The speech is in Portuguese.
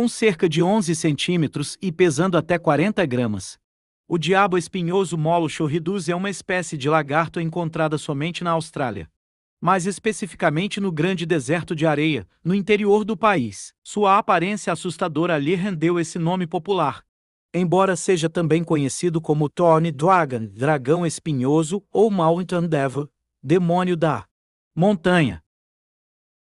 com cerca de 11 centímetros e pesando até 40 gramas. O diabo espinhoso Mollusco ridus é uma espécie de lagarto encontrada somente na Austrália. Mais especificamente no grande deserto de areia, no interior do país. Sua aparência assustadora lhe rendeu esse nome popular. Embora seja também conhecido como Tony Dragon, dragão espinhoso, ou Mountain Devil, demônio da montanha.